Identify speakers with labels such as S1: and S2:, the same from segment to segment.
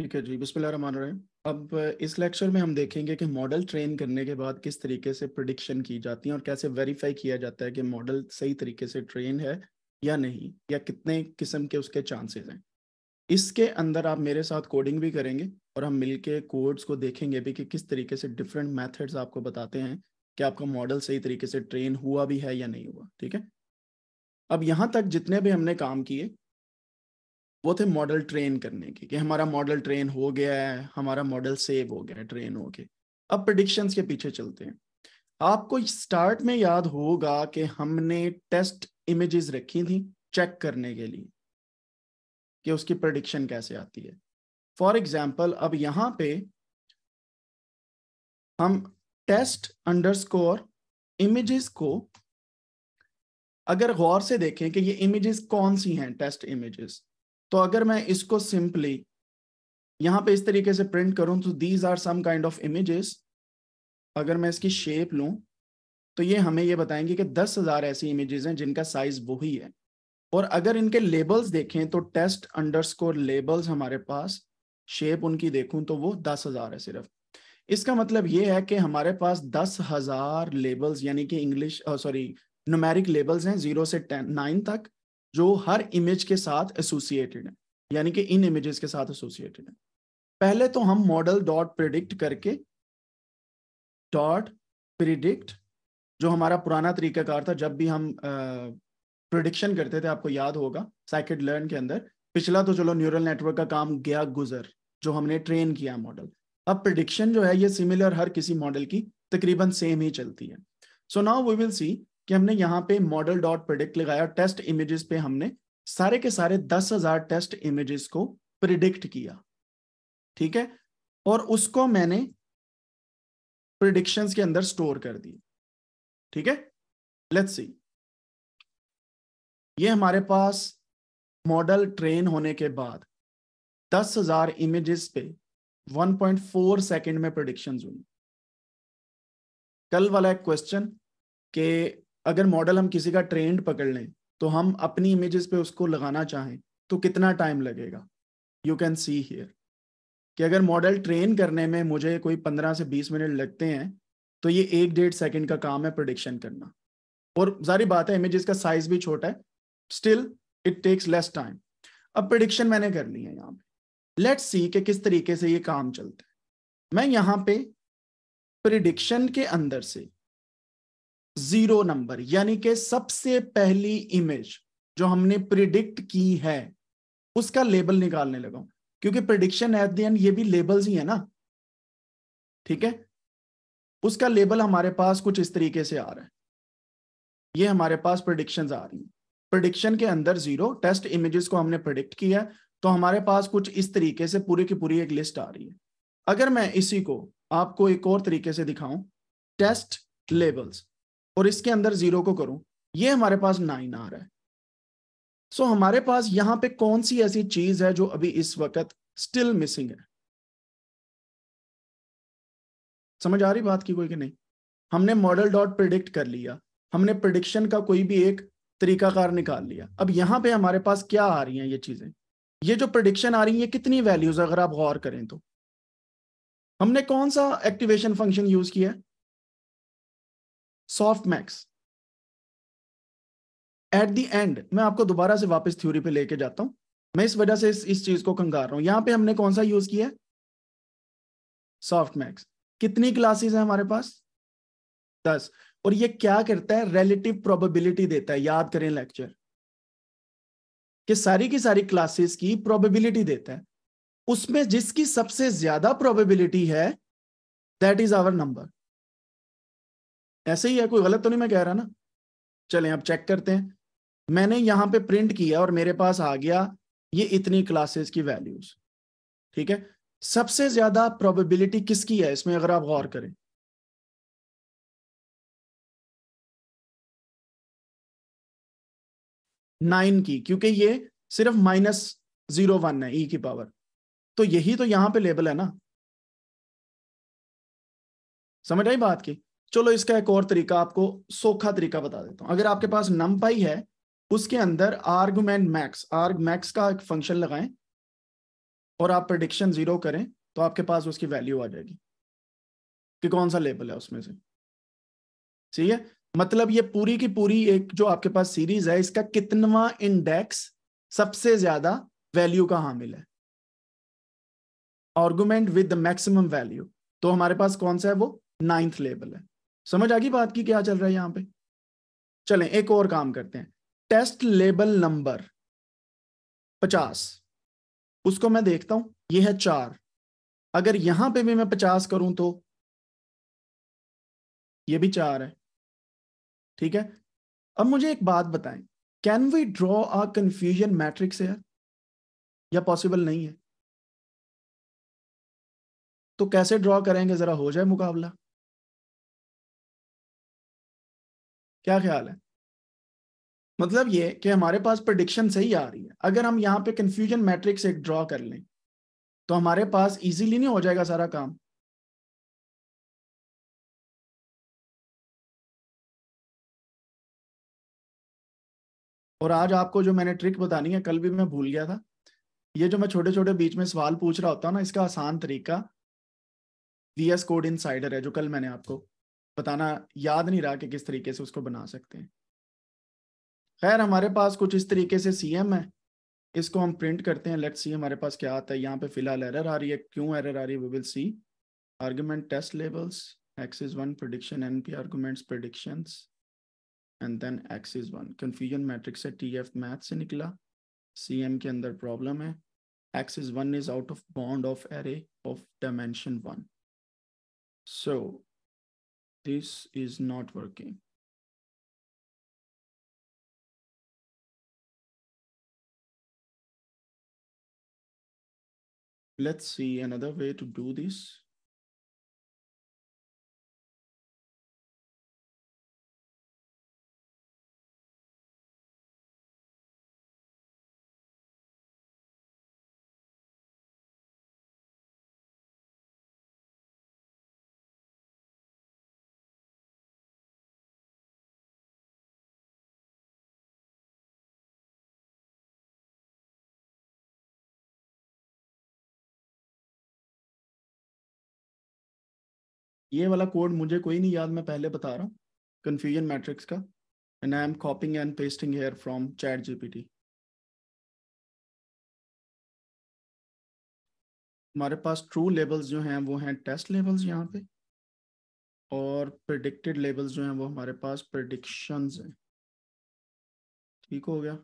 S1: ठीक है जी बिस्मिल्लाह अब इस लेक्चर में हम देखेंगे कि मॉडल ट्रेन करने के बाद किस तरीके से प्रडिक्शन की जाती है और कैसे वेरीफाई किया जाता है कि मॉडल सही तरीके से ट्रेन है या नहीं या कितने किस्म के उसके चांसेस हैं इसके अंदर आप मेरे साथ कोडिंग भी करेंगे और हम मिलके कोड्स को देखेंगे भी कि किस तरीके से डिफरेंट मैथड्स आपको बताते हैं कि आपका मॉडल सही तरीके से ट्रेन हुआ भी है या नहीं हुआ ठीक है अब यहाँ तक जितने भी हमने काम किए वो थे मॉडल ट्रेन करने के कि हमारा मॉडल ट्रेन हो गया है हमारा मॉडल सेव हो गया है ट्रेन हो गया अब प्रडिक्शंस के पीछे चलते हैं आपको स्टार्ट में याद होगा कि हमने टेस्ट इमेजेस रखी थी चेक करने के लिए कि उसकी प्रडिक्शन कैसे आती है फॉर एग्जाम्पल अब यहाँ पे हम टेस्ट अंडरस्कोर इमेजेस को अगर गौर से देखें कि ये इमेजेस कौन सी हैं टेस्ट इमेजेस तो अगर मैं इसको सिंपली यहां पे इस तरीके से प्रिंट करूं तो these are some kind of images अगर मैं इसकी शेप लू तो ये हमें ये बताएंगे कि दस हज़ार ऐसी इमेजेस हैं जिनका साइज वही है और अगर इनके लेबल्स देखें तो टेस्ट अंडरस्कोर लेबल्स हमारे पास शेप उनकी देखूं तो वो दस हज़ार है सिर्फ इसका मतलब ये है कि हमारे पास दस हज़ार लेबल्स यानी कि इंग्लिश सॉरी नुमेरिक लेबल्स हैं जीरो से टेन नाइन तक जो हर इमेज के साथ एसोसिएटेड है यानी कि इन इमेजेस के साथ एसोसिएटेड है पहले तो हम मॉडल डॉट प्रिडिक्ट करके डॉट प्रिडिक्ट जो हमारा पुराना तरीकाकार था जब भी हम प्रिडिक्शन करते थे आपको याद होगा साइकिल लर्न के अंदर पिछला तो चलो न्यूरल नेटवर्क का काम गया गुजर जो हमने ट्रेन किया मॉडल अब प्रिडिक्शन जो है ये सिमिलर हर किसी मॉडल की तकरीबन सेम ही चलती है so now we will see कि हमने यहाँ पे मॉडल डॉट प्रिडिक्ट लगाया टेस्ट इमेजेस पे हमने सारे के सारे दस हजार टेस्ट इमेजेस को प्रिडिक्ट
S2: किया ठीक है और उसको मैंने प्रिडिक्शंस के अंदर स्टोर कर दिए ठीक है लेट्स सी
S1: ये हमारे पास मॉडल ट्रेन होने के बाद दस हजार इमेजेस पे 1.4 सेकंड में प्रोडिक्शन हुई कल वाला एक क्वेश्चन के अगर मॉडल हम किसी का ट्रेंड पकड़ लें तो हम अपनी इमेजेस पे उसको लगाना चाहें तो कितना टाइम लगेगा यू कैन सी हियर कि अगर मॉडल ट्रेन करने में मुझे कोई पंद्रह से बीस मिनट लगते हैं तो ये एक डेढ़ सेकेंड का काम है प्रोडिक्शन करना और जारी बात है इमेजेस का साइज भी छोटा है still it takes less time अब प्रोडिक्शन मैंने कर ली है यहाँ पे लेट्स सी कि किस तरीके से ये काम चलता है मैं यहाँ पे प्रिडिक्शन के अंदर से जीरो नंबर यानी कि सबसे पहली इमेज जो हमने प्रिडिक्ट की है उसका लेबल निकालने लगा क्योंकि प्रिडिक्शन एट द एंड ये भी लेबल्स ही है ना ठीक है उसका लेबल हमारे पास कुछ इस तरीके से आ रहा है ये हमारे पास प्रडिक्शन आ रही है प्रडिक्शन के अंदर जीरो टेस्ट इमेजेस को हमने प्रडिक्ट किया तो हमारे पास कुछ इस तरीके से पूरी की पूरी एक लिस्ट आ रही है अगर मैं इसी को आपको एक और तरीके से दिखाऊं टेस्ट लेबल्स और इसके अंदर जीरो को करूं ये हमारे पास नाइन आ रहा है सो so, हमारे पास यहां पे कौन सी ऐसी चीज है जो अभी इस वक्त स्टिल मिसिंग है समझ आ रही बात की कोई कि नहीं हमने मॉडल डॉट प्रिडिक्ट कर लिया हमने प्रिडिक्शन का कोई भी एक तरीकाकार निकाल लिया अब यहाँ पे हमारे पास क्या आ रही हैं ये चीजें ये जो प्रिडिक्शन आ रही है कितनी
S2: वैल्यूज अगर आप गौर करें तो हमने कौन सा एक्टिवेशन फंक्शन यूज किया है softmax at
S1: the end मैं आपको दोबारा से वापस थ्योरी पे लेके जाता हूं मैं इस वजह से इस, इस चीज को कंगार रहा हूं यहां पे हमने कौन सा यूज किया है सॉफ्ट मैक्स कितनी क्लासेस है हमारे पास दस और ये क्या करता है रिलेटिव प्रोबेबिलिटी देता है याद करें लेक्चर कि सारी की सारी क्लासेस की प्रोबेबिलिटी देता है उसमें जिसकी सबसे ज्यादा प्रोबेबिलिटी है दैट इज आवर नंबर ऐसे ही है कोई गलत तो नहीं मैं कह रहा ना चलें आप चेक करते हैं मैंने यहाँ पे प्रिंट किया और मेरे पास आ गया ये इतनी क्लासेस की वैल्यूज
S2: ठीक है सबसे ज्यादा प्रोबेबिलिटी किसकी है इसमें अगर आप गौर करें नाइन की क्योंकि ये सिर्फ माइनस जीरो वन है ई e की पावर
S1: तो यही तो यहां पे लेबल है ना समझ आई बात की चलो इसका एक और तरीका आपको सोखा तरीका बता देता हूं अगर आपके पास पाई है उसके अंदर आर्गुमेंट मैक्स आर्ग मैक्स का एक फंक्शन लगाएं और आप प्रडिक्शन जीरो करें तो आपके पास उसकी वैल्यू आ जाएगी कि कौन सा लेबल है उसमें से ठीक है मतलब ये पूरी की पूरी एक जो आपके पास सीरीज है इसका कितनवा इंडेक्स सबसे ज्यादा वैल्यू का हामिल है आर्गुमेंट विद मैक्सिमम वैल्यू तो हमारे पास कौन सा है वो नाइन्थ लेबल है समझ आ गई बात की क्या चल रहा है यहां पे चलें एक और काम करते हैं टेस्ट लेबल नंबर पचास उसको मैं देखता हूं ये है चार अगर यहां पे भी मैं पचास करूं तो ये भी चार है ठीक है अब मुझे एक बात बताएं can we draw a confusion matrix है या पॉसिबल नहीं है
S2: तो कैसे ड्रॉ करेंगे जरा हो जाए मुकाबला क्या ख्याल है मतलब ये कि हमारे पास प्रडिक्शन सही आ रही है अगर हम यहाँ पे कंफ्यूजन मैट्रिक्स एक ड्रॉ कर लें तो हमारे पास इजीली नहीं हो जाएगा सारा काम और आज आपको जो मैंने ट्रिक बतानी है कल भी मैं भूल गया था ये जो मैं छोटे छोटे बीच में सवाल
S1: पूछ रहा होता हूँ ना इसका आसान तरीका वी एस कोड इनसाइडर है जो कल मैंने आपको बताना याद नहीं रहा कि किस तरीके से उसको बना सकते हैं खैर हमारे पास कुछ इस तरीके से सीएम है इसको हम प्रिंट करते हैं लेट सी हमारे पास क्या आता है यहाँ पे फिलहाल एरर आ रही है क्यों एरर आ रही है we will see argument test labels prediction N P np prediction and then then axis 1 confusion matrix है एफ मैथ से निकला cm के अंदर प्रॉब्लम है axis one is out
S2: of bound of array of dimension one so this is not working. Let's see another way to do this. ये वाला कोड मुझे
S1: कोई नहीं याद मैं पहले बता रहा हूँ कन्फ्यूजन मैट्रिक्स का and I am copying and pasting here
S2: from ChatGPT हमारे पास ट्रू लेबल्स जो हैं वो हैं टेस्ट लेबल्स यहाँ पे और प्रडिक्टेड लेबल्स जो हैं वो हमारे पास प्रडिक्शंस हैं ठीक हो गया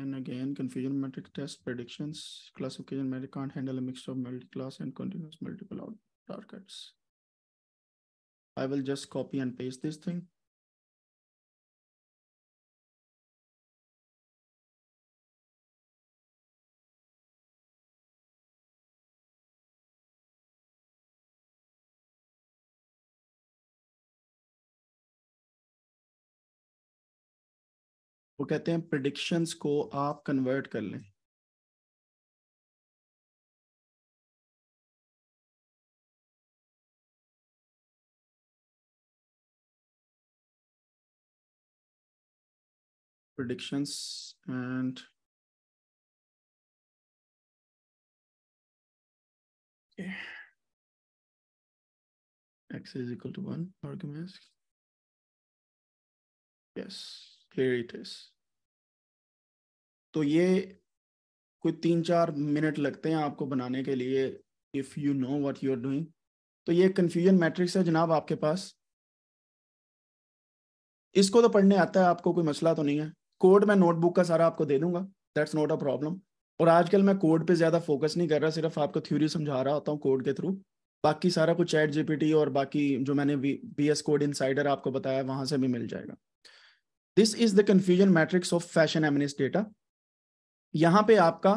S2: And again, confusion metric test predictions. Classification metric can't handle a mixture of multi-class and continuous multiple targets. I will just copy and paste this thing. वो कहते हैं प्रडिक्शंस को आप कन्वर्ट कर लें predictions and okay. x is equal to 1 arguments yes here it is
S1: तो ये कोई तीन चार मिनट लगते हैं आपको बनाने के लिए if you know what you are doing तो ये कंफ्यूजन मैट्रिक्स है जनाब आपके पास इसको तो पढ़ने आता है आपको कोई मसला तो नहीं है कोड मैं नोटबुक का सारा आपको दे दूंगा दैट्स नॉट अ प्रॉब्लम और आजकल मैं कोड पे ज्यादा फोकस नहीं कर रहा सिर्फ आपको थ्योरी समझा रहा होता हूँ कोड के थ्रू बाकी सारा कुछ चैट जीपीटी और बाकी जो मैंने बी एस कोड इनसाइडर आपको बताया वहां से भी मिल जाएगा this is the confusion matrix of fashion MNIST data पे आपका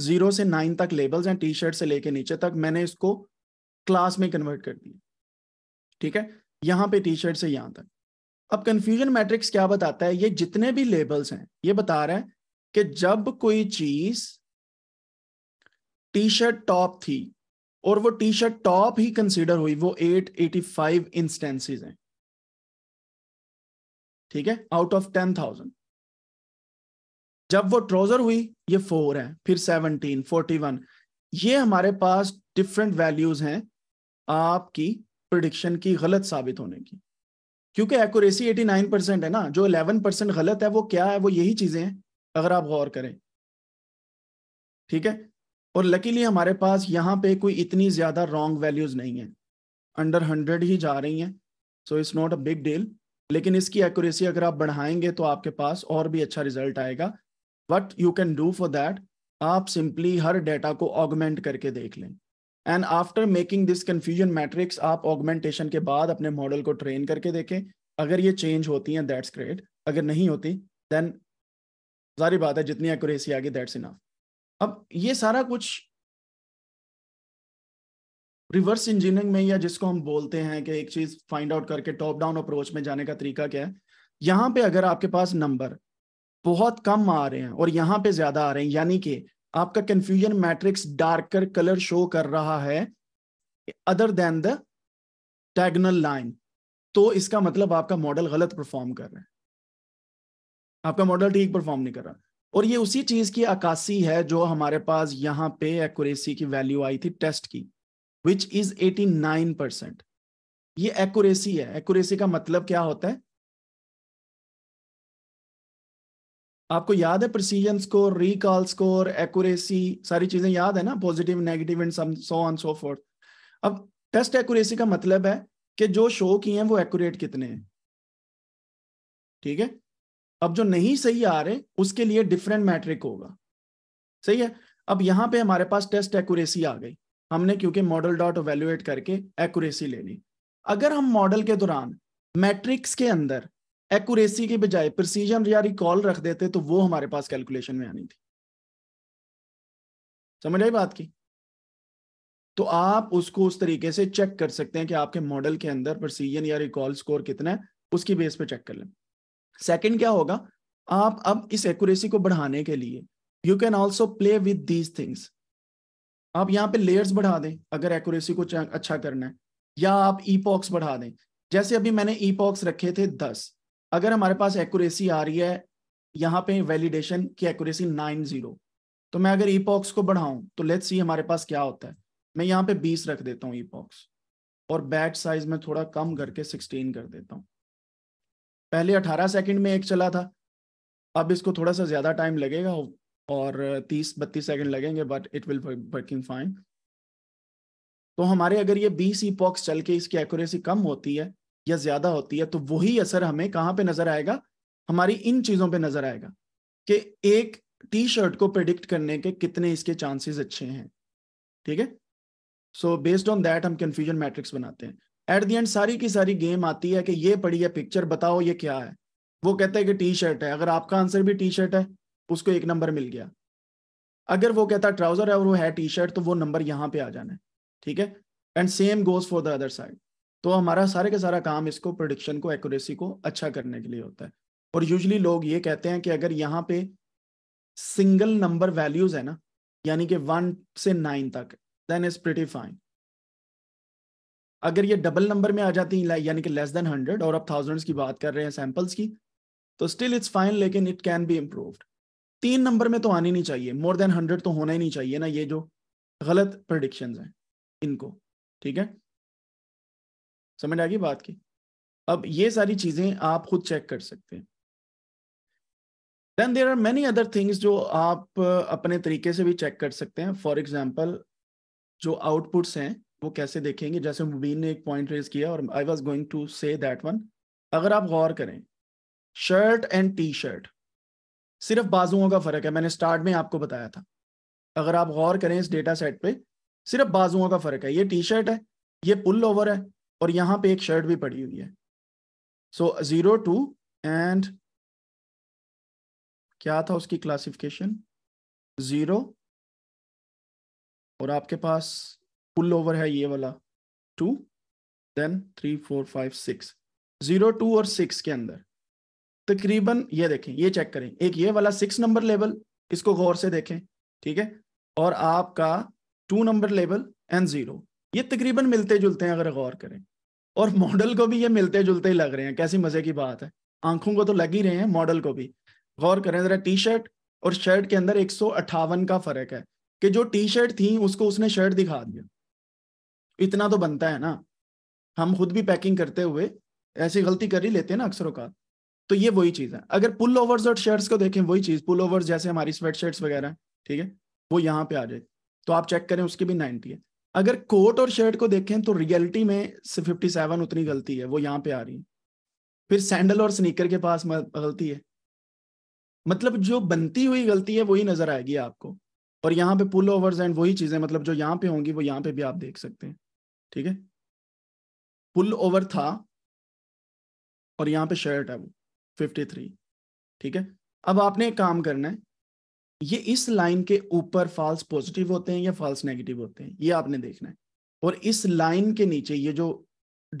S1: जीरो से नाइन तक लेबल्स हैं टी शर्ट से लेके नीचे तक मैंने इसको क्लास में कन्वर्ट कर दिया ठीक है यहां पे टी शर्ट से यहां तक अब कंफ्यूजन मैट्रिक्स क्या बताता है ये जितने भी लेबल्स हैं ये बता रहा है कि जब कोई चीज टी शर्ट टॉप थी और वो टी शर्ट टॉप ही कंसिडर हुई वो एट एटी फाइव इंस्टेंसेज हैं ठीक है आउट ऑफ टेन थाउजेंड जब वो ट्रोजर हुई ये फोर है फिर सेवनटीन फोर्टी वन ये हमारे पास डिफरेंट वैल्यूज हैं आपकी प्रडिक्शन की गलत साबित होने की क्योंकि एक्यूरेसी नाइन परसेंट है ना जो इलेवन परसेंट गलत है वो क्या है वो यही चीजें हैं अगर आप गौर करें ठीक है और लकीली हमारे पास यहाँ पे कोई इतनी ज्यादा रॉन्ग वैल्यूज नहीं है अंडर हंड्रेड ही जा रही हैं so it's not a big deal लेकिन इसकी एक्यूरेसी अगर आप बढ़ाएंगे तो आपके पास और भी अच्छा रिजल्ट आएगा what you can do for that आप सिंपली हर डेटा को ऑगमेंट करके देख लें and after making this confusion matrix आप ऑगमेंटेशन के बाद अपने मॉडल को ट्रेन करके देखें अगर ये चेंज होती हैं दैट्स ग्रेट अगर नहीं होती देन सारी बात है जितनी एक्यूरेसी आ गई दैट्स इनफ अब ये सारा कुछ रिवर्स इंजीनियरिंग में या जिसको हम बोलते हैं कि एक चीज फाइंड आउट करके टॉप डाउन अप्रोच में जाने का तरीका क्या है यहाँ पे अगर आपके पास नंबर बहुत कम आ रहे हैं और यहाँ पे ज्यादा आ रहे हैं यानी कि आपका confusion matrix darker colour show कर रहा है other than the diagonal line तो इसका मतलब आपका मॉडल गलत परफॉर्म कर रहा है आपका मॉडल ठीक परफॉर्म नहीं कर रहा और ये उसी चीज की अकासी है जो हमारे पास यहाँ पे एक्यूरेसी की वैल्यू आई थी टेस्ट की विच इज 89 परसेंट ये एक्यूरेसी है एक्यूरेसी का मतलब क्या होता है आपको याद है precision score recall score accuracy सारी चीजें याद है ना positive negative and so on so forth अब टेस्ट एक्यूरेसी का मतलब है कि जो शो किए हैं वो एक्यूरेट कितने हैं ठीक है अब जो नहीं सही आ रहे उसके लिए डिफरेंट मैट्रिक होगा सही है अब यहां पे हमारे पास टेस्ट एक्यूरेसी आ गई हमने क्योंकि मॉडल डॉट वैल्यूएट करके एक्यूरेसी ली अगर हम मॉडल के दौरान मैट्रिक्स के अंदर एक्यूरेसी के बजाय प्रिसीजन या रिकॉल रख देते तो वो हमारे पास कैलकुलेशन में आनी थी समझ आई बात की तो आप उसको उस तरीके से चेक कर सकते हैं कि आपके मॉडल के अंदर प्रिसीजन या रिकॉल स्कोर कितना है उसकी बेस पे चेक कर लें सेकंड क्या होगा आप अब इस एक्यूरेसी को बढ़ाने के लिए you can also play with these things आप यहाँ पे लेयर्स बढ़ा दें अगर एक्यूरेसी को अच्छा करना है या आप ई पॉक्स बढ़ा दें जैसे अभी मैंने ई पॉक्स रखे थे दस अगर हमारे पास एक्यूरेसी आ रही है यहाँ पे वैलिडेशन की एक्यूरेसी नाइन जीरो तो मैं अगर ई पॉक्स को बढ़ाऊं तो लेट्स सी हमारे पास क्या होता है मैं यहाँ पे बीस रख देता हूँ ई पॉक्स और बैच साइज में थोड़ा कम करके सिक्सटीन कर देता हूँ पहले अठारह सेकेंड में एक चला था अब इसको थोड़ा सा ज्यादा टाइम लगेगा और 30-32 सेकंड लगेंगे but it will working fine तो हमारे अगर ये बीस ई पॉक्स चल के इसकी एक्यूरेसी कम होती है या ज्यादा होती है तो वही असर हमें कहाँ पे नजर आएगा हमारी इन चीजों पे नजर आएगा कि एक टी शर्ट को प्रिडिक्ट करने के कितने इसके चांसेस अच्छे हैं ठीक है सो बेस्ड ऑन दैट हम कंफ्यूजन मैट्रिक्स बनाते हैं एट दी एंड सारी की सारी गेम आती है कि ये पड़ी है पिक्चर बताओ ये क्या है वो कहते हैं कि टी शर्ट है अगर आपका आंसर भी टी शर्ट है उसको एक नंबर मिल गया अगर वो कहता ट्राउजर है और वो है टी शर्ट तो वो नंबर यहाँ पे आ जाना है ठीक है and same goes for the other side तो हमारा सारे का सारा काम इसको प्रोडिक्शन को एक्यूरेसी को अच्छा करने के लिए होता है और यूजली लोग ये कहते हैं कि अगर यहाँ पे सिंगल नंबर वैल्यूज है ना यानी कि वन से नाइन तक देन इज प्रिटी फाइन अगर ये डबल नंबर में आ जाती है यानी कि लेस देन हंड्रेड और अब थाउजेंड्स की बात कर रहे हैं सैंपल्स की तो स्टिल इट्स फाइन लेकिन इट कैन बी इम्प्रूव्ड तीन नंबर में तो आनी नहीं चाहिए मोर देन हंड्रेड तो होना ही नहीं चाहिए ना ये जो गलत प्रडिक्शन हैं इनको ठीक है समझ आ गई बात की अब ये सारी चीजें आप खुद चेक कर सकते हैं then there are many other things जो आप अपने तरीके से भी चेक कर सकते हैं फॉर एग्जाम्पल जो आउटपुट्स हैं वो कैसे देखेंगे जैसे मुबीन ने एक पॉइंट रेज किया और I was going to say that one अगर आप गौर करें शर्ट एंड टी शर्ट सिर्फ बाजुओं का फर्क है मैंने स्टार्ट में आपको बताया था अगर आप गौर करें इस डेटा सेट पे सिर्फ बाजुओं का फर्क है ये टी शर्ट है ये पुल ओवर है और यहाँ पे एक शर्ट भी पड़ी हुई है सो जीरो टू एंड क्या था उसकी क्लासिफिकेशन जीरो और आपके पास पुल ओवर है ये वाला two then three four five six zero two और सिक्स के अंदर तकरीबन ये देखें ये चेक करें एक ये वाला सिक्स नंबर लेवल इसको गौर से देखें ठीक है और आपका टू नंबर लेवल एंड जीरो ये तकरीबन मिलते जुलते हैं अगर गौर करें और मॉडल को भी ये मिलते जुलते ही लग रहे हैं कैसी मजे की बात है आंखों को तो लग ही रहे हैं मॉडल को भी गौर करें जरा टी शर्ट और शर्ट के अंदर एक का फर्क है कि जो टी शर्ट थी उसको उसने शर्ट दिखा दिया इतना तो बनता है ना हम खुद भी पैकिंग करते हुए ऐसी गलती कर ही लेते हैं ना अक्सर का तो ये वही चीज है अगर पुल ओवर्स और शर्ट्स को देखें वही चीज पुल ओवर्स जैसे हमारी स्वेट शर्ट्स वगैरह ठीक है वो यहाँ पे आ जाए तो आप चेक करें उसकी भी नाइनटी है अगर कोट और शर्ट को देखें तो रियलिटी में फिफ्टी सेवन उतनी गलती है वो यहाँ पे आ रही है फिर सैंडल और स्नीकर के पास गलती है मतलब जो बनती हुई गलती है वही नजर आएगी आपको और यहाँ पे पुल ओवर्स एंड वही चीजें मतलब जो यहाँ पे होंगी वो यहाँ पे भी आप देख सकते हैं ठीक है पुल ओवर था और यहाँ पे शर्ट है वो 53 ठीक है अब आपने एक काम करना है ये इस लाइन के ऊपर फॉल्स पॉजिटिव होते हैं या फॉल्स नेगेटिव होते हैं ये आपने देखना है और इस लाइन के नीचे ये जो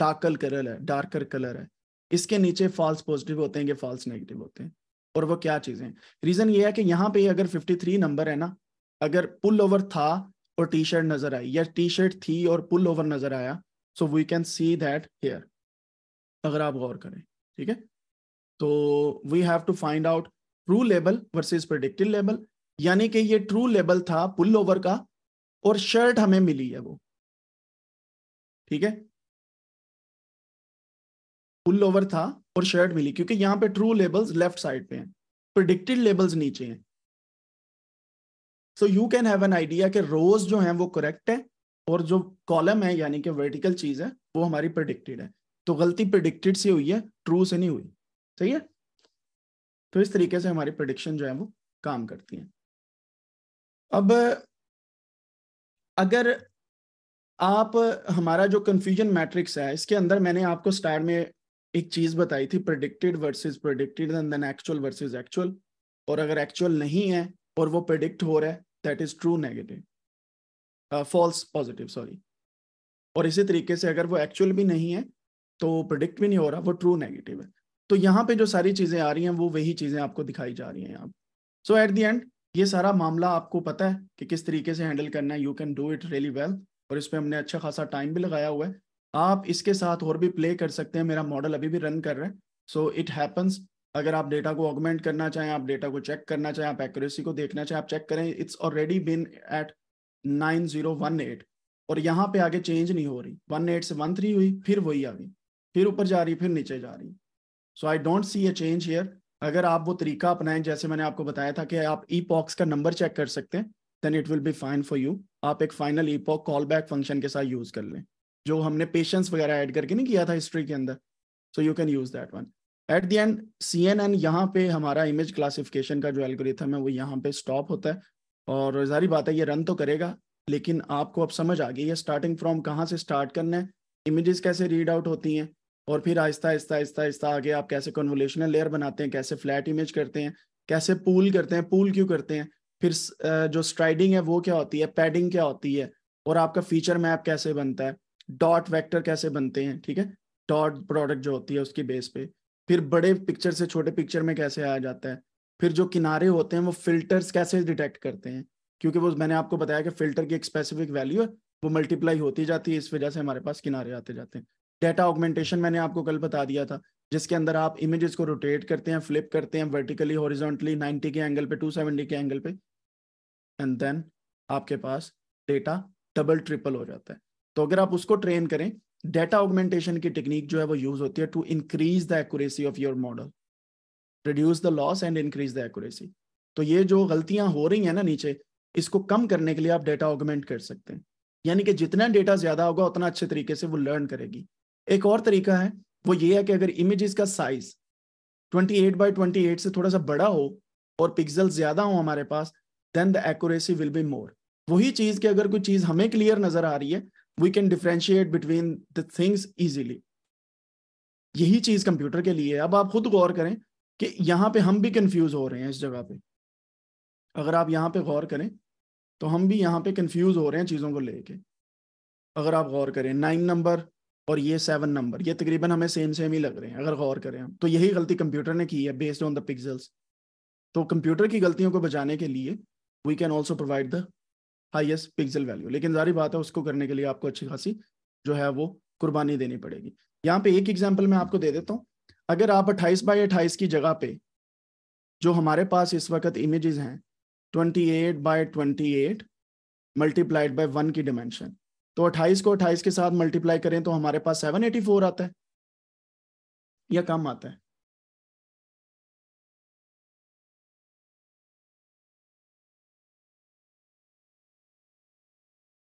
S1: डार्कल कलर है डार्कर कलर है इसके नीचे फॉल्स पॉजिटिव होते हैं या फॉल्स नेगेटिव होते हैं और वो क्या चीजें रीजन ये है कि यहाँ पे अगर 53 नंबर है ना अगर पुल ओवर था और टी शर्ट नजर आई या टी शर्ट थी और पुल ओवर नजर आया so we can see that here अगर आप गौर करें ठीक है तो we have to find out true label versus
S2: predicted label यानी कि ये ट्रू लेबल था पुल ओवर का और शर्ट हमें मिली है वो ठीक है पुल
S1: ओवर था और शर्ट मिली क्योंकि यहां पे ट्रू लेबल्स लेफ्ट साइड पे हैं प्रडिक्टेड लेबल्स नीचे हैं so you can have an idea कि रोज जो है वो करेक्ट है और जो कॉलम है यानी कि वर्टिकल चीज है वो हमारी प्रडिक्टेड है तो गलती प्रडिक्टेड से हुई है ट्रू से नहीं हुई सही है तो इस तरीके से हमारी प्रडिक्शन जो है वो काम करती है अब अगर आप हमारा जो कंफ्यूजन मैट्रिक्स है इसके अंदर मैंने आपको स्टार में एक चीज बताई थी predicted versus predicted then actual versus actual और अगर एक्चुअल नहीं है और वो प्रोडिक्ट हो रहा है that is true negative false positive sorry और इसी तरीके से अगर वो एक्चुअल भी नहीं है तो प्रोडिक्ट भी नहीं हो रहा वो ट्रू नेगेटिव है तो यहाँ पे जो सारी चीजें आ रही हैं वो वही चीजें आपको दिखाई जा रही हैं यहाँ सो एट दी एंड ये सारा मामला आपको पता है कि किस तरीके से हैंडल करना है you can do it really well और इस पर हमने अच्छा खासा टाइम भी लगाया हुआ है आप इसके साथ और भी प्ले कर सकते हैं मेरा मॉडल अभी भी रन कर रहा है सो इट हैपन्स अगर आप डेटा को ऑगमेंट करना चाहें आप डेटा को चेक करना चाहें आप एक्यूरेसी को देखना चाहें आप चेक करें it's already been eight nine zero one eight और यहाँ पे आगे चेंज नहीं हो रही वन एट से वन थ्री हुई फिर वही आ गई फिर ऊपर जा रही फिर नीचे जा रही so I don't see a change here अगर आप वो तरीका अपनाएं जैसे मैंने आपको बताया था कि आप ई e पॉक्स का नंबर चेक कर सकते हैं then it will be fine for you आप एक फाइनल ई पॉक कॉल बैक फंक्शन के साथ यूज कर लें जो हमने पेशेंस वगैरह ऐड करके नहीं किया था हिस्ट्री के अंदर so you can use that one at the end C N N यहाँ पे हमारा इमेज क्लासिफिकेशन का जो एल्गोरिथम है वो यहाँ पे स्टॉप होता है और जारी बात है ये रन तो करेगा लेकिन आपको अब समझ आ गई है स्टार्टिंग फ्रॉम कहाँ से स्टार्ट करना है इमेजेस कैसे रीड आउट होती हैं और फिर आहिस्ता आहिस्ता आहिस्ता आहिस्ता आगे आप कैसे कन्वोलेशनल लेयर बनाते हैं कैसे फ्लैट इमेज करते हैं कैसे पूल करते हैं पूल क्यों करते हैं फिर जो स्ट्राइडिंग है वो क्या होती है पैडिंग क्या होती है और आपका फीचर मैप कैसे बनता है डॉट वेक्टर कैसे बनते हैं ठीक है डॉट प्रोडक्ट जो होती है उसकी बेस पे फिर बड़े पिक्चर से छोटे पिक्चर में कैसे आया जाता है फिर जो किनारे होते हैं वो फिल्टर्स कैसे डिटेक्ट करते हैं क्योंकि वो मैंने आपको बताया कि फिल्टर की एक स्पेसिफिक वैल्यू है वो मल्टीप्लाई होती जाती है इस वजह से हमारे पास किनारे आते जाते हैं डेटा ऑगमेंटेशन मैंने आपको कल बता दिया था जिसके अंदर आप इमेजेस को रोटेट करते हैं फ्लिप करते हैं वर्टिकली हॉरिजॉन्टली 90 के एंगल पे 270 के एंगल पे एंड देन आपके पास डेटा डबल ट्रिपल हो जाता है तो अगर आप उसको ट्रेन करें डेटा ऑगमेंटेशन की टेक्निक जो है वो यूज होती है to increase the accuracy of your model reduce the loss and increase the accuracy तो ये जो गलतियां हो रही हैं ना नीचे इसको कम करने के लिए आप डेटा ऑगमेंट कर सकते हैं यानी कि जितना डेटा ज्यादा होगा उतना अच्छे तरीके से वो लर्न करेगी एक और तरीका है वो ये है कि अगर इमेजेस का साइज 28 बाय 28 से थोड़ा सा बड़ा हो और पिक्सल ज्यादा हो हमारे पास then the accuracy will be more वही चीज की अगर कोई चीज हमें क्लियर नजर आ रही है we can differentiate between the things easily यही चीज कंप्यूटर के लिए है अब आप खुद गौर करें कि यहाँ पे हम भी कंफ्यूज हो रहे हैं इस जगह पे अगर आप यहाँ पे गौर करें तो हम भी यहाँ पे कंफ्यूज हो रहे हैं चीज़ों को लेके अगर आप गौर करें नाइन नंबर और ये सेवन नंबर ये तकरीबन हमें सेम सेम ही लग रहे हैं अगर गौर करें हम तो यही गलती कंप्यूटर ने की है बेस्ड ऑन द पिक्सल्स तो कंप्यूटर की गलतियों को बचाने के लिए we can also provide the highest pixel value लेकिन जारी बात है उसको करने के लिए आपको अच्छी खासी जो है वो कुर्बानी देनी पड़ेगी यहाँ पे एक एग्जाम्पल मैं आपको दे देता हूँ अगर आप अट्ठाईस बाई अट्ठाईस की जगह पे जो हमारे पास इस वक्त इमेजेस हैं twenty eight by twenty eight multiplied by one की डिमेंशन
S2: तो 28 को 28 के साथ मल्टीप्लाई करें तो हमारे पास 784 आता है या कम आता है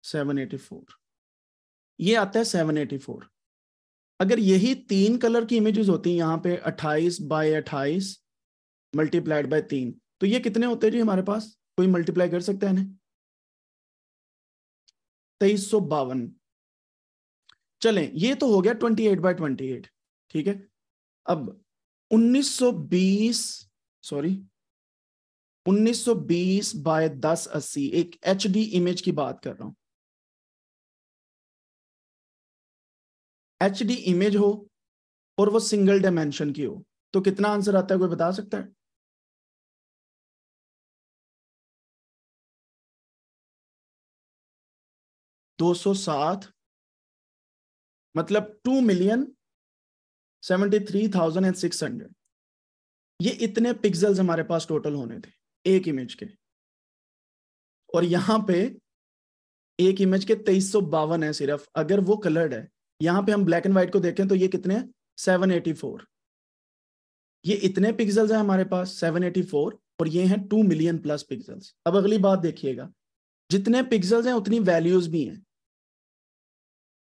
S2: सेवन एटी फोर ये आता है सेवन एटी फोर अगर यही तीन कलर की इमेजेस
S1: होती हैं यहां पे अट्ठाईस बाय अट्ठाईस मल्टीप्लाइड बाय तीन तो ये कितने होते हैं जी हमारे पास कोई मल्टीप्लाई कर सकता है ना तेईस सौ बावन चले ये तो हो गया twenty eight by twenty eight ठीक है अब उन्नीस सौ बीस सॉरी उन्नीस
S2: सौ बीस बाय दस अस्सी एक एच डी इमेज की बात कर रहा हूं एच डी इमेज हो और वो सिंगल डायमेंशन की हो तो कितना आंसर आता है कोई बता सकता है 207 मतलब two million seventy
S1: three thousand and six hundred ये इतने पिक्सल्स हमारे पास टोटल होने थे एक इमेज के और यहाँ पे एक इमेज के तेईस सौ बावन है सिर्फ अगर वो कलर्ड है यहाँ पे हम ब्लैक एंड व्हाइट को देखें तो ये कितने सेवन एटी फोर ये इतने पिक्सल्स हैं हमारे पास सेवन एटी फोर और ये हैं टू मिलियन प्लस पिक्सल्स अब अगली बात देखिएगा जितने पिक्सल्स हैं उतनी वैल्यूज भी हैं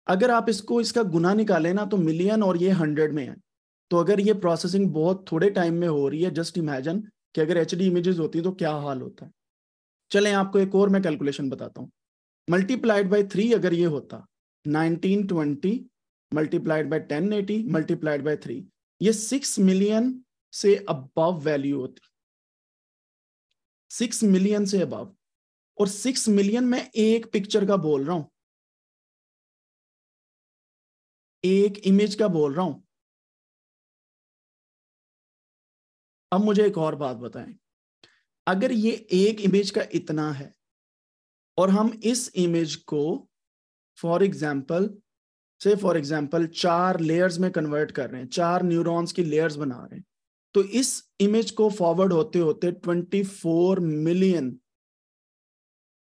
S1: अगर आप इसको इसका गुना निकालें ना तो मिलियन और ये हंड्रेड में है तो अगर ये प्रोसेसिंग बहुत थोड़े टाइम में हो रही है जस्ट इमेजिन कि अगर एच डी इमेजेस होती है तो क्या हाल होता है चलें आपको एक और मैं कैलकुलेशन बताता हूँ मल्टीप्लाइड बाई थ्री अगर ये होता nineteen twenty multiplied by ten eighty multiplied by three ये सिक्स मिलियन से अबव वैल्यू होती
S2: सिक्स मिलियन से अबव और सिक्स मिलियन में एक पिक्चर का बोल रहा हूँ एक इमेज का बोल रहा हूं अब मुझे एक और बात बताएं अगर
S1: ये एक इमेज का इतना है और हम इस इमेज को फॉर एग्जाम्पल से फॉर एग्जाम्पल चार लेयर्स में कन्वर्ट कर रहे हैं चार न्यूरॉन्स की लेयर्स बना रहे हैं तो इस इमेज को फॉरवर्ड होते होते 24 मिलियन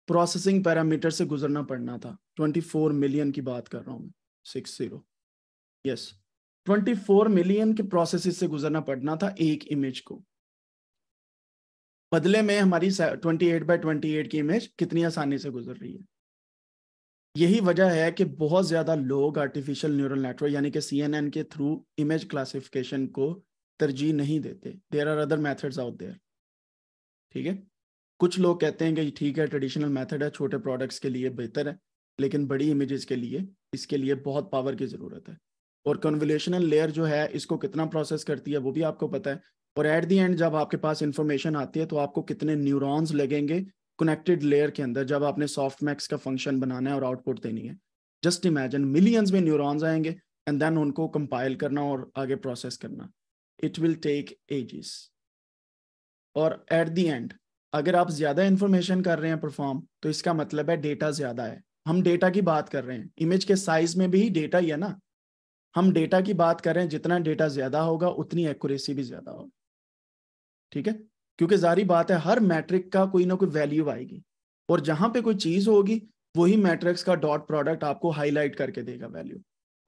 S1: प्रोसेसिंग पैरामीटर से गुजरना पड़ना था 24 मिलियन की बात कर रहा हूं मैं सिक्स जीरो यस 24 मिलियन के प्रोसेस से गुजरना पड़ना था एक इमेज को बदले में हमारी ट्वेंटी एट 28 की इमेज कितनी आसानी से गुजर रही है यही वजह है कि बहुत ज्यादा लोग आर्टिफिशियल न्यूरल नेटवर्क यानी कि सीएनएन के थ्रू इमेज क्लासिफिकेशन को तरजीह नहीं देते there are other methods out there ठीक है कुछ लोग कहते हैं कि ठीक है ट्रेडिशनल मेथड है छोटे प्रोडक्ट्स के लिए बेहतर है लेकिन बड़ी इमेजेस के लिए इसके लिए बहुत पावर की ज़रूरत है और कन्वलेशनल लेयर जो है इसको कितना प्रोसेस करती है वो भी आपको पता है और एट दी एंड जब आपके पास इंफॉर्मेशन आती है तो आपको कितने न्यूरॉन्स लगेंगे कनेक्टेड लेयर के अंदर जब आपने सॉफ्ट मैक्स का फंक्शन बनाना है और आउटपुट देनी है जस्ट इमेजिन मिलियंस में न्यूरॉन्स आएंगे एंड देन उनको कंपाइल करना और आगे प्रोसेस करना इट विल टेक एजिस और एट दी एंड अगर आप ज्यादा इंफॉर्मेशन कर रहे हैं परफॉर्म तो इसका मतलब है डेटा ज्यादा है हम डेटा की बात कर रहे हैं इमेज के साइज में भी डेटा ही है ना हम डेटा की बात करें जितना डेटा ज्यादा होगा उतनी एक्यूरेसी भी ज्यादा होगी ठीक है क्योंकि जारी बात है हर मैट्रिक का कोई ना कोई वैल्यू आएगी और जहां पे कोई चीज होगी वही मैट्रिक्स का डॉट प्रोडक्ट आपको हाईलाइट करके देगा वैल्यू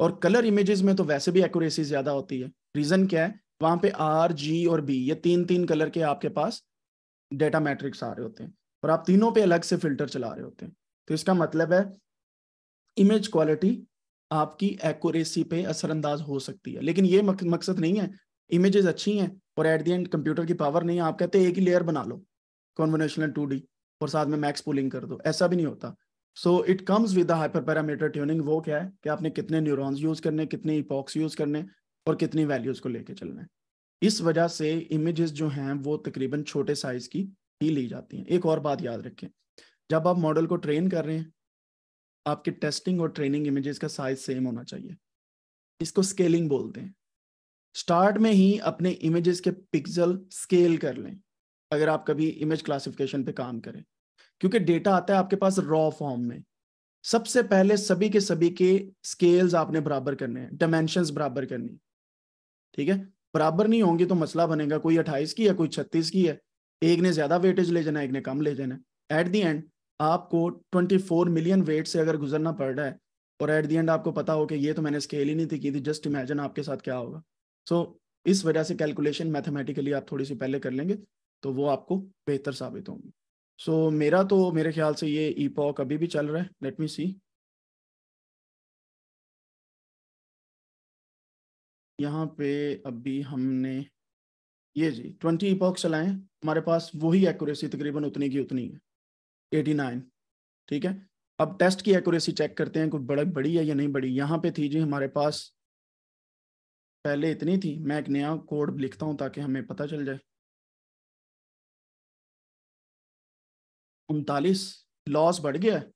S1: और कलर इमेजेस में तो वैसे भी एक्यूरेसी ज्यादा होती है रीजन क्या है वहां पे आर जी और बी ये तीन तीन कलर के आपके पास डेटा मैट्रिक्स आ रहे होते हैं और आप तीनों पे अलग से फिल्टर चला रहे होते हैं तो इसका मतलब है इमेज क्वालिटी आपकी एक्यूरेसी पे असरअंदाज हो सकती है लेकिन ये मक, मकसद नहीं है इमेजेस अच्छी हैं और एट द एंड कंप्यूटर की पावर नहीं है आप कहते एक ही लेयर बना लो कॉन्वेंशनल टू और साथ में मैक्स पुलिंग कर दो ऐसा भी नहीं होता so it comes with the hyper parameter tuning वो क्या है कि आपने कितने न्यूरॉन्स यूज करने कितने इपॉक्स यूज करने और कितनी वैल्यूज को लेके चलना है इस वजह से इमेजेस जो हैं वो तकरीबन छोटे साइज की ही ली जाती हैं एक और बात याद रखें जब आप मॉडल को ट्रेन कर रहे हैं आपके टेस्टिंग और ट्रेनिंग इमेजेस का साइज सेम होना चाहिए इसको स्केलिंग बोलते हैं स्टार्ट में ही अपने इमेजेस के पिक्सल स्केल कर लें अगर आप कभी इमेज क्लासिफिकेशन पे काम करें क्योंकि डेटा आता है आपके पास रॉ फॉर्म में सबसे पहले सभी के सभी के स्केल्स आपने बराबर करने हैं डायमेंशन बराबर करनी ठीक है बराबर नहीं होंगे तो मसला बनेगा कोई अट्ठाईस की है कोई छत्तीस की है एक ने ज्यादा वेटेज ले जाना एक ने कम ले जाना एट दी एंड आपको 24 मिलियन वेट से अगर गुजरना पड़ रहा है और एट दी एंड आपको पता हो कि ये तो मैंने स्केल ही नहीं थी की थी जस्ट इमेजिन आपके साथ क्या होगा सो so, इस वजह से कैलकुलेशन मैथमेटिकली आप थोड़ी सी पहले कर लेंगे तो वो आपको बेहतर साबित
S2: होंगी सो so, मेरा तो मेरे ख्याल से ये ई पॉक अभी भी चल रहा है लेट मी सी यहाँ पे
S1: अभी हमने ये जी ट्वेंटी ई पॉक्स चलाएं हमारे पास वही एक्यूरेसी तकरीबन उतनी की उतनी है 89 ठीक है अब टेस्ट की एक्यूरेसी चेक करते हैं कुछ बड़ा बड़ी है या नहीं बड़ी यहाँ पे थी जी हमारे पास पहले इतनी थी मैं एक नया कोड लिखता हूँ ताकि हमें पता चल जाए उनतालीस लॉस बढ़ गया है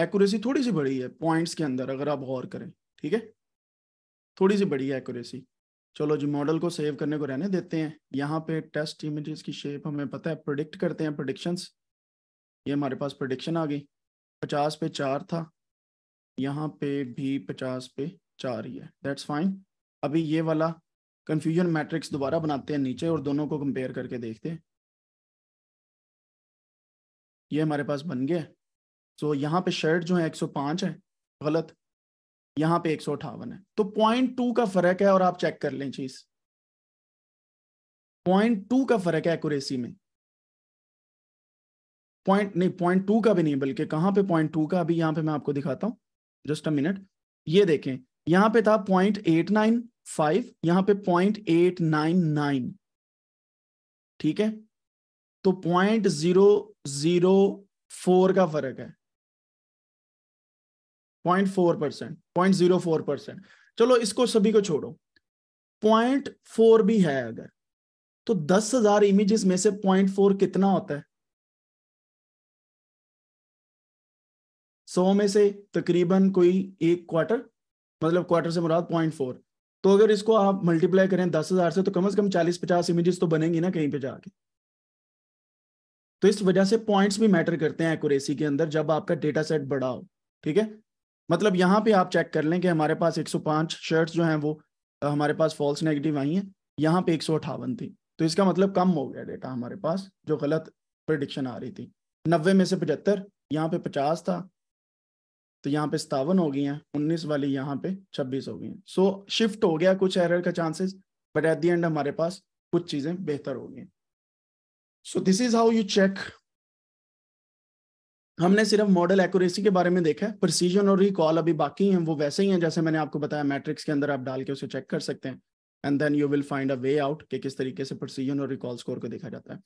S1: एक्यूरेसी थोड़ी सी बड़ी है पॉइंट्स के अंदर अगर आप गौर करें ठीक है थोड़ी सी बड़ी है एक्यूरेसी चलो जी मॉडल को सेव करने को रहने देते हैं यहाँ पे टेस्ट इमेजेस की शेप हमें पता है प्रोडिक्ट करते हैं प्रोडिक्शंस ये हमारे पास प्रडिक्शन आ गई पचास पे चार था यहाँ पे भी पचास पे चार ही है दैट्स फाइन अभी ये वाला कन्फ्यूजन मैट्रिक्स दोबारा बनाते हैं नीचे और दोनों को कंपेयर करके देखते हैं ये हमारे पास बन गया सो so, यहाँ पे शर्ट जो है 105 है गलत यहाँ पे एक है तो पॉइंट टू का फर्क है और आप चेक कर लें चीज पॉइंट टू का फर्क है एक्यूरेसी में पॉइंट नहीं पॉइंट टू का भी नहीं बल्कि कहाँ पे पॉइंट टू का अभी यहाँ पे मैं आपको दिखाता हूँ जस्ट अ मिनट ये देखें यहाँ पे था पॉइंट एट नाइन फाइव यहाँ पे पॉइंट एट नाइन नाइन ठीक है तो पॉइंट जीरो जीरो फोर का फर्क है point four percent point zero four percent चलो इसको सभी को छोड़ो पॉइंट फोर भी है अगर तो दस हजार इमेजेस में से पॉइंट फोर कितना होता है सौ में से तकरीबन कोई एक क्वार्टर मतलब क्वार्टर से मुराद पॉइंट फोर तो अगर इसको आप मल्टीप्लाई करें दस हजार से तो कम से कम चालीस पचास इमेजेस तो बनेंगी ना कहीं पे जाके तो इस वजह से पॉइंट्स भी मैटर करते हैं एक्यूरेसी के अंदर जब आपका डेटा सेट बड़ा हो ठीक है मतलब यहाँ पे आप चेक कर लें कि हमारे पास एक शर्ट्स जो है वो हमारे पास फॉल्स नेगेटिव आई हैं यहाँ पे एक थी तो इसका मतलब कम हो गया डेटा हमारे पास जो गलत प्रडिक्शन आ रही थी नब्बे में से पचहत्तर यहाँ पे पचास था तो यहाँ पे सतावन हो गई हैं उन्नीस वाली यहाँ पे छब्बीस हो गई हैं सो शिफ्ट हो गया कुछ एरर का chances but at the end हमारे पास कुछ चीजें बेहतर हो गई so this is how you check हमने सिर्फ मॉडल एक्यूरेसी के बारे में देखा है प्रिसीजन और रिकॉल अभी बाकी हैं वो वैसे ही हैं जैसे मैंने आपको बताया मैट्रिक्स के अंदर आप डाल के उसे चेक कर सकते हैं and then you will find a way out कि किस तरीके से प्रिसीजन और रिकॉल स्कोर को देखा जाता है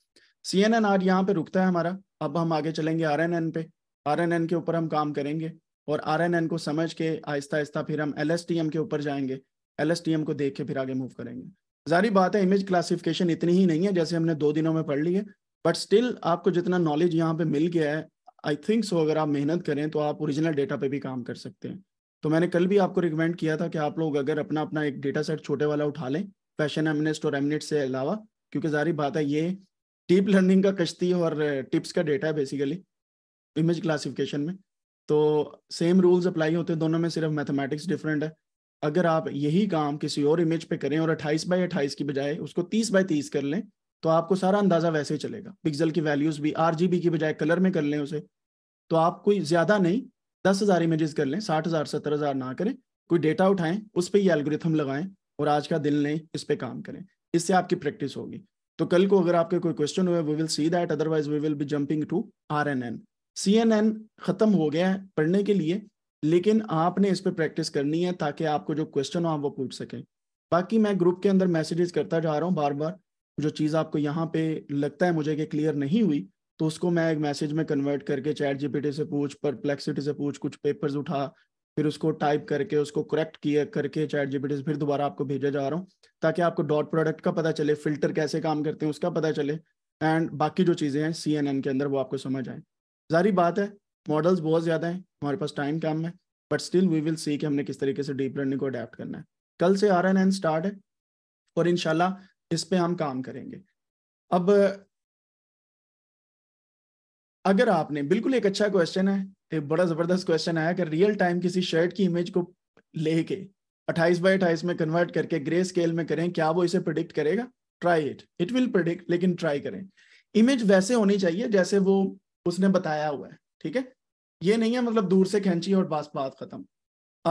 S1: सी एन एन आर यहाँ पे रुकता है हमारा अब हम आगे चलेंगे आर एन एन पे आर एन एन के ऊपर हम काम करेंगे और आर को समझ के आहिस्ता आहिस्ता फिर हम एल के ऊपर जाएंगे एल को देख के फिर आगे मूव करेंगे जारी बात है इमेज क्लासिफिकेशन इतनी ही नहीं है जैसे हमने दो दिनों में पढ़ ली है बट स्टिल आपको जितना नॉलेज यहाँ पे मिल गया है आई थिंक सो अगर आप मेहनत करें तो आप ओरिजिनल डेटा पे भी काम कर सकते हैं तो मैंने कल भी आपको रिकमेंड किया था कि आप लोग अगर अपना अपना एक डेटा सेट छोटे वाला उठा लें फैशन एमनेस्ट और एमनेट से अलावा क्योंकि जारी बात है ये डीप लर्निंग का कश्ती और टिप्स का डेटा है बेसिकली इमेज क्लासिफिकेशन में तो सेम रूल्स अप्लाई होते हैं दोनों में सिर्फ मैथमेटिक्स डिफरेंट है अगर आप यही काम किसी और इमेज पे करें और अट्ठाईस बाई अट्ठाईस की बजाय उसको तीस बाई तीस कर लें तो आपको सारा अंदाजा वैसे ही चलेगा पिक्सल की वैल्यूज भी आर की बजाय कलर में कर लें उसे तो आप कोई ज्यादा नहीं दस हजार इमेजेस कर लें साठ हजार सत्तर हजार ना करें कोई डेटा उठाएं उस पर ही एल्गोरिथम लगाएं और आज का दिन लें इस पर काम करें इससे आपकी प्रैक्टिस होगी तो कल को अगर आपके कोई क्वेश्चन हुए we will see that otherwise we will be jumping to R N N C N N खत्म हो गया है पढ़ने के लिए लेकिन आपने इस पर प्रैक्टिस करनी है ताकि आपको जो क्वेश्चन हो आप वो पूछ सकें बाकी मैं ग्रुप के अंदर मैसेजेस करता जा रहा हूँ बार बार जो चीज़ आपको यहाँ पे लगता है मुझे कि क्लियर नहीं हुई तो उसको मैं एक मैसेज में कन्वर्ट करके चैट जीपीटी से पूछ परप्लेक्सिटी से पूछ कुछ पेपर्स उठा फिर उसको टाइप करके उसको करेक्ट किया करके चैट जीपीटी से फिर दोबारा आपको भेजा जा रहा हूँ ताकि आपको डॉट प्रोडक्ट का पता चले फिल्टर कैसे काम करते हैं उसका पता चले एंड बाकी जो चीज़ें हैं सी के अंदर वो आपको समझ आए जारी बात है मॉडल्स बहुत ज़्यादा हैं हमारे पास टाइम कम है but still we will see कि हमने किस तरीके से डीप लर्निंग को अडेप्ट करना है कल से आर एन एन स्टार्ट है और इनशाला इस पर हम काम करेंगे अब अगर आपने बिल्कुल एक अच्छा क्वेश्चन है एक बड़ा ज़बरदस्त क्वेश्चन आया कि रियल टाइम किसी शर्ट की इमेज को लेके 28 बाई 28 में कन्वर्ट करके ग्रे स्केल में करें क्या वो इसे प्रिडिक्ट करेगा try it it will predict लेकिन ट्राई करें इमेज वैसे होनी चाहिए जैसे वो उसने बताया हुआ है ठीक है ये नहीं है मतलब दूर से खेची और बास बात खत्म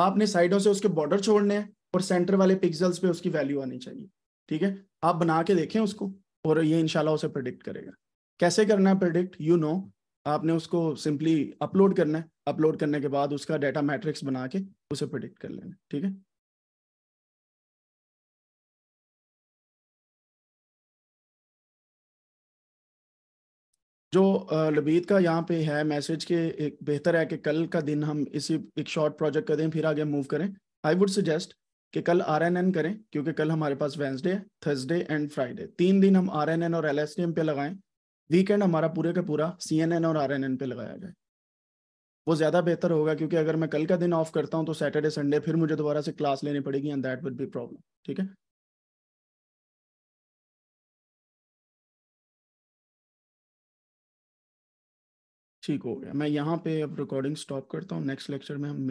S1: आपने साइडों से उसके बॉर्डर छोड़ने हैं और सेंटर वाले पिक्सल्स पे उसकी वैल्यू आनी चाहिए ठीक है आप बना के देखें उसको और ये इनशाला उसे प्रिडिक्ट करेगा कैसे करना है प्रिडिक्ट यू नो आपने उसको सिंपली अपलोड करना है अपलोड करने के बाद उसका डाटा मैट्रिक्स
S2: बना के उसे प्रिडिक्ट कर लेना ठीक है जो लबीद का यहाँ पे है मैसेज के एक बेहतर है कि कल का दिन हम इसी एक
S1: शॉर्ट प्रोजेक्ट कर दें फिर आगे मूव करें आई वुड सजेस्ट कि कल आर एन एन करें क्योंकि कल हमारे पास वेंसडे थर्सडे एंड फ्राइडे तीन दिन हम आर एन एन और एल एस टी एम पे लगाएं वीकेंड हमारा पूरे का पूरा सी एन एन और आर एन एन पे लगाया जाए वो ज़्यादा बेहतर होगा क्योंकि अगर मैं कल का
S2: दिन ऑफ करता हूँ तो सैटरडे संडे फिर मुझे दोबारा से क्लास लेनी पड़ेगी and that will be problem ठीक है ठीक हो गया मैं यहाँ पे अब रिकॉर्डिंग स्टॉप करता हूँ नेक्स्ट लेक्चर में हम